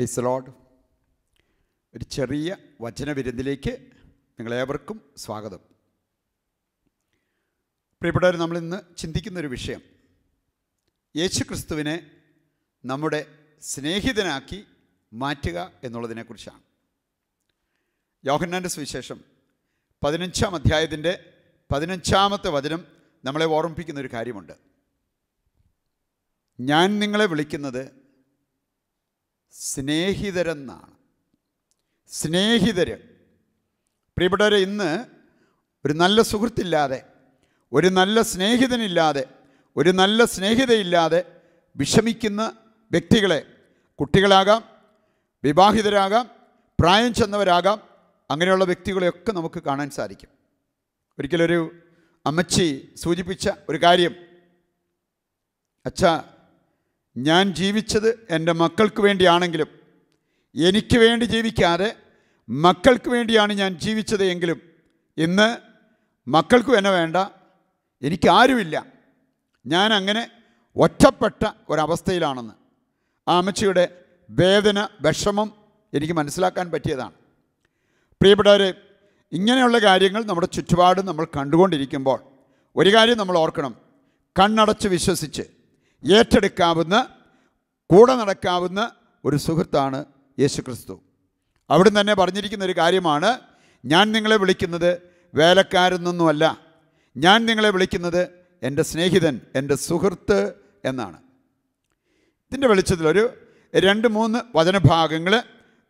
price load ഒരു ചെറിയ വചന വിരുന്നിലേക്ക് നിങ്ങളേവർക്കും സ്വാഗതം പ്രിയപ്പെട്ടവർ നമ്മളിന്ന് ചിന്തിക്കുന്നൊരു വിഷയം യേശു ക്രിസ്തുവിനെ നമ്മുടെ സ്നേഹിതനാക്കി മാറ്റുക എന്നുള്ളതിനെക്കുറിച്ചാണ് യോഹന്നാൻ്റെ സുവിശേഷം പതിനഞ്ചാം അധ്യായത്തിൻ്റെ പതിനഞ്ചാമത്തെ വചനം നമ്മളെ ഓർമ്മിപ്പിക്കുന്ന ഒരു കാര്യമുണ്ട് ഞാൻ നിങ്ങളെ വിളിക്കുന്നത് സ്നേഹിതരെന്നാണ് സ്നേഹിതർ പ്രിയപ്പെട്ടവരെ ഇന്ന് ഒരു നല്ല സുഹൃത്തില്ലാതെ ഒരു നല്ല സ്നേഹിതനില്ലാതെ ഒരു നല്ല സ്നേഹിതയില്ലാതെ വിഷമിക്കുന്ന വ്യക്തികളെ കുട്ടികളാകാം വിവാഹിതരാകാം പ്രായം ചെന്നവരാകാം അങ്ങനെയുള്ള വ്യക്തികളെയൊക്കെ നമുക്ക് കാണാൻ സാധിക്കും ഒരിക്കലൊരു അമ്മച്ചി സൂചിപ്പിച്ച ഒരു കാര്യം അച്ഛ ഞാൻ ജീവിച്ചത് എൻ്റെ മക്കൾക്ക് വേണ്ടിയാണെങ്കിലും എനിക്ക് വേണ്ടി ജീവിക്കാതെ മക്കൾക്ക് വേണ്ടിയാണ് ഞാൻ ജീവിച്ചത് എങ്കിലും ഇന്ന് മക്കൾക്ക് എന്നെ വേണ്ട എനിക്കാരുമില്ല ഞാൻ അങ്ങനെ ഒറ്റപ്പെട്ട ഒരവസ്ഥയിലാണെന്ന് ആ അമ്മച്ചിയുടെ വേദന വിഷമം എനിക്ക് മനസ്സിലാക്കാൻ പറ്റിയതാണ് പ്രിയപ്പെട്ടവരെ ഇങ്ങനെയുള്ള കാര്യങ്ങൾ നമ്മുടെ ചുറ്റുപാട് നമ്മൾ കണ്ടുകൊണ്ടിരിക്കുമ്പോൾ ഒരു കാര്യം നമ്മൾ ഓർക്കണം കണ്ണടച്ച് വിശ്വസിച്ച് ഏറ്റെടുക്കാവുന്ന കൂടെ നടക്കാവുന്ന ഒരു സുഹൃത്താണ് യേശുക്രിസ്തു അവിടെ തന്നെ പറഞ്ഞിരിക്കുന്ന ഒരു കാര്യമാണ് ഞാൻ നിങ്ങളെ വിളിക്കുന്നത് വേലക്കാരനൊന്നുമല്ല ഞാൻ നിങ്ങളെ വിളിക്കുന്നത് എൻ്റെ സ്നേഹിതൻ എൻ്റെ സുഹൃത്ത് എന്നാണ് ഇതിൻ്റെ വെളിച്ചത്തിലൊരു രണ്ട് മൂന്ന് വചനഭാഗങ്ങൾ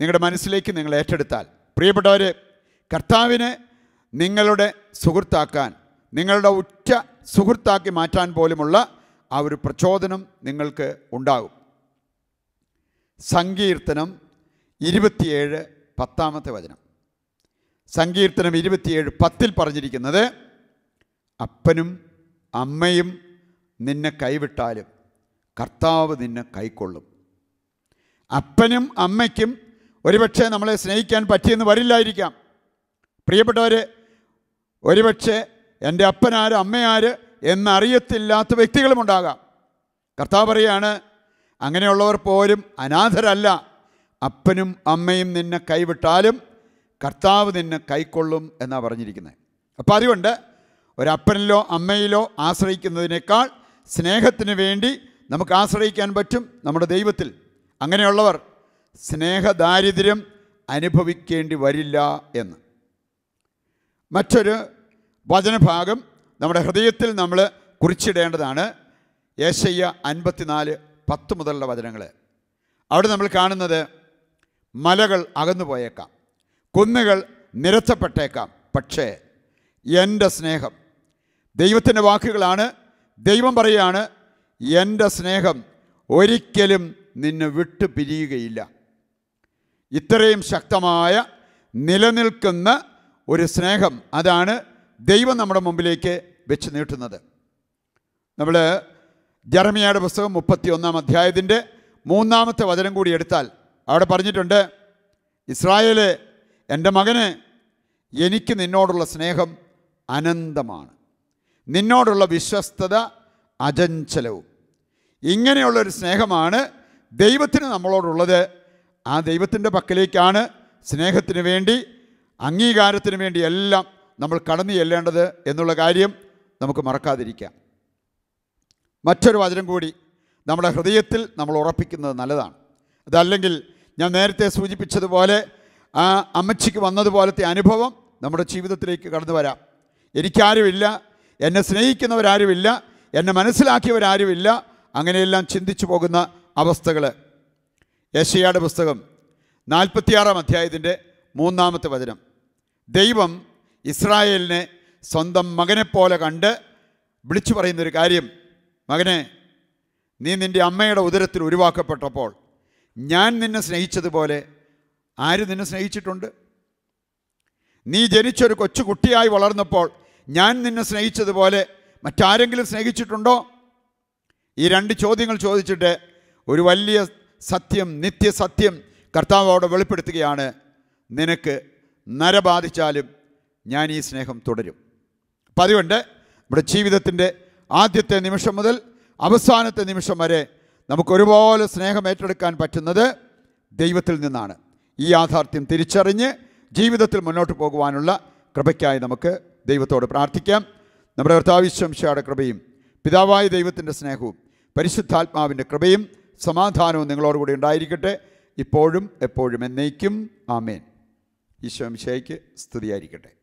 നിങ്ങളുടെ മനസ്സിലേക്ക് നിങ്ങൾ ഏറ്റെടുത്താൽ പ്രിയപ്പെട്ടവർ കർത്താവിനെ നിങ്ങളുടെ സുഹൃത്താക്കാൻ നിങ്ങളുടെ ഉറ്റ സുഹൃത്താക്കി മാറ്റാൻ പോലുമുള്ള ആ ഒരു പ്രചോദനം നിങ്ങൾക്ക് ഉണ്ടാകും സങ്കീർത്തനം ഇരുപത്തിയേഴ് പത്താമത്തെ വചനം സങ്കീർത്തനം ഇരുപത്തിയേഴ് പത്തിൽ പറഞ്ഞിരിക്കുന്നത് അപ്പനും അമ്മയും നിന്നെ കൈവിട്ടാലും കർത്താവ് നിന്നെ കൈക്കൊള്ളും അപ്പനും അമ്മയ്ക്കും ഒരുപക്ഷെ നമ്മളെ സ്നേഹിക്കാൻ പറ്റിയെന്ന് വരില്ലായിരിക്കാം പ്രിയപ്പെട്ടവർ ഒരുപക്ഷെ എൻ്റെ അപ്പനാര് അമ്മയാര് എന്നറിയത്തില്ലാത്ത വ്യക്തികളുമുണ്ടാകാം കർത്താവ് പറയാണ് അങ്ങനെയുള്ളവർ പോലും അനാഥരല്ല അപ്പനും അമ്മയും നിന്നെ കൈവിട്ടാലും കർത്താവ് നിന്നെ കൈക്കൊള്ളും എന്നാണ് പറഞ്ഞിരിക്കുന്നത് അപ്പോൾ അതുകൊണ്ട് ഒരപ്പനിലോ അമ്മയിലോ ആശ്രയിക്കുന്നതിനേക്കാൾ സ്നേഹത്തിന് വേണ്ടി നമുക്ക് ആശ്രയിക്കാൻ പറ്റും നമ്മുടെ ദൈവത്തിൽ അങ്ങനെയുള്ളവർ സ്നേഹദാരിദ്ര്യം അനുഭവിക്കേണ്ടി വരില്ല എന്ന് മറ്റൊരു വചനഭാഗം നമ്മുടെ ഹൃദയത്തിൽ നമ്മൾ കുറിച്ചിടേണ്ടതാണ് ഏശയ്യ അൻപത്തിനാല് പത്ത് മുതലുള്ള വചനങ്ങൾ അവിടെ നമ്മൾ കാണുന്നത് മലകൾ അകന്നു പോയേക്കാം കുന്നുകൾ നിരത്തപ്പെട്ടേക്കാം പക്ഷേ എൻ്റെ സ്നേഹം ദൈവത്തിൻ്റെ വാക്കുകളാണ് ദൈവം പറയുകയാണ് എൻ്റെ സ്നേഹം ഒരിക്കലും നിന്നെ വിട്ടു പിരിയുകയില്ല ഇത്രയും ശക്തമായ നിലനിൽക്കുന്ന ഒരു സ്നേഹം അതാണ് ദൈവം നമ്മുടെ മുമ്പിലേക്ക് വെച്ച് നീട്ടുന്നത് നമ്മൾ ജർമിയയുടെ പുസ്തകം മുപ്പത്തി ഒന്നാം അധ്യായത്തിൻ്റെ മൂന്നാമത്തെ വചനം കൂടി എടുത്താൽ അവിടെ പറഞ്ഞിട്ടുണ്ട് ഇസ്രായേല് എൻ്റെ മകന് എനിക്ക് നിന്നോടുള്ള സ്നേഹം അനന്തമാണ് നിന്നോടുള്ള വിശ്വസ്തത അചഞ്ചലവും ഇങ്ങനെയുള്ളൊരു സ്നേഹമാണ് ദൈവത്തിന് നമ്മളോടുള്ളത് ആ ദൈവത്തിൻ്റെ പക്കലേക്കാണ് സ്നേഹത്തിന് വേണ്ടി അംഗീകാരത്തിന് എല്ലാം നമ്മൾ കടന്നു ചെല്ലേണ്ടത് എന്നുള്ള കാര്യം നമുക്ക് മറക്കാതിരിക്കാം മറ്റൊരു വചനം കൂടി നമ്മുടെ ഹൃദയത്തിൽ നമ്മൾ ഉറപ്പിക്കുന്നത് നല്ലതാണ് അതല്ലെങ്കിൽ ഞാൻ നേരത്തെ സൂചിപ്പിച്ചതുപോലെ ആ അമ്മച്ചിക്ക് വന്നതുപോലത്തെ അനുഭവം നമ്മുടെ ജീവിതത്തിലേക്ക് കടന്നു വരാം എനിക്കാരുമില്ല എന്നെ സ്നേഹിക്കുന്നവരാരുമില്ല എന്നെ മനസ്സിലാക്കിയവരാരുമില്ല അങ്ങനെയെല്ലാം ചിന്തിച്ചു പോകുന്ന അവസ്ഥകൾ യശയാട് പുസ്തകം നാൽപ്പത്തിയാറാം അധ്യായത്തിൻ്റെ മൂന്നാമത്തെ വചനം ദൈവം ഇസ്രായേലിനെ സ്വന്തം മകനെപ്പോലെ കണ്ട് വിളിച്ചു പറയുന്നൊരു കാര്യം മകനെ നീ നിൻ്റെ അമ്മയുടെ ഉദരത്തിൽ ഒഴിവാക്കപ്പെട്ടപ്പോൾ ഞാൻ നിന്നെ സ്നേഹിച്ചതുപോലെ ആര് നിന്നെ സ്നേഹിച്ചിട്ടുണ്ട് നീ ജനിച്ചൊരു കൊച്ചുകുട്ടിയായി കുട്ടിയായി വളർന്നപ്പോൾ ഞാൻ നിന്നെ സ്നേഹിച്ചതുപോലെ മറ്റാരെങ്കിലും സ്നേഹിച്ചിട്ടുണ്ടോ ഈ രണ്ട് ചോദ്യങ്ങൾ ചോദിച്ചിട്ട് ഒരു വലിയ സത്യം നിത്യസത്യം കർത്താവ് അവിടെ വെളിപ്പെടുത്തുകയാണ് നിനക്ക് നര ബാധിച്ചാലും ഞാൻ ഈ സ്നേഹം തുടരും പതിവുണ്ട് നമ്മുടെ ജീവിതത്തിൻ്റെ ആദ്യത്തെ നിമിഷം മുതൽ അവസാനത്തെ നിമിഷം വരെ നമുക്കൊരുപോലെ സ്നേഹം ഏറ്റെടുക്കാൻ പറ്റുന്നത് ദൈവത്തിൽ നിന്നാണ് ഈ യാഥാർത്ഥ്യം തിരിച്ചറിഞ്ഞ് ജീവിതത്തിൽ മുന്നോട്ട് പോകുവാനുള്ള കൃപയ്ക്കായി നമുക്ക് ദൈവത്തോട് പ്രാർത്ഥിക്കാം നമ്മുടെ കർത്താവിശ്വംശയുടെ കൃപയും പിതാവായ ദൈവത്തിൻ്റെ സ്നേഹവും പരിശുദ്ധാത്മാവിൻ്റെ കൃപയും സമാധാനവും നിങ്ങളോടുകൂടി ഉണ്ടായിരിക്കട്ടെ ഇപ്പോഴും എപ്പോഴും എന്നേക്കും ആമേൻ ഈശ്വംശയ്ക്ക് സ്തുതിയായിരിക്കട്ടെ